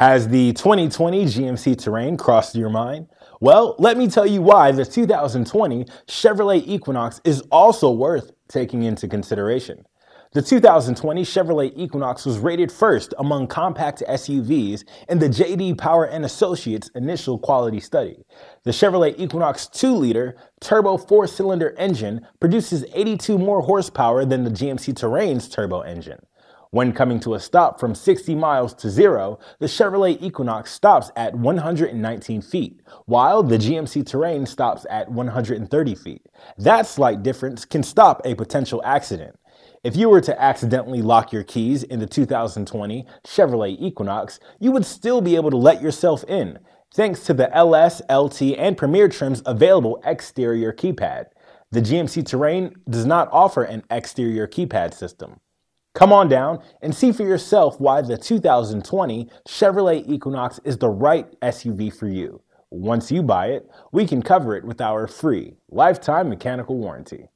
Has the 2020 GMC Terrain crossed your mind? Well, let me tell you why the 2020 Chevrolet Equinox is also worth taking into consideration. The 2020 Chevrolet Equinox was rated first among compact SUVs in the JD Power and Associates initial quality study. The Chevrolet Equinox 2-liter turbo 4-cylinder engine produces 82 more horsepower than the GMC Terrain's turbo engine. When coming to a stop from 60 miles to zero, the Chevrolet Equinox stops at 119 feet, while the GMC Terrain stops at 130 feet. That slight difference can stop a potential accident. If you were to accidentally lock your keys in the 2020 Chevrolet Equinox, you would still be able to let yourself in, thanks to the LS, LT, and Premier trim's available exterior keypad. The GMC Terrain does not offer an exterior keypad system. Come on down and see for yourself why the 2020 Chevrolet Equinox is the right SUV for you. Once you buy it, we can cover it with our free lifetime mechanical warranty.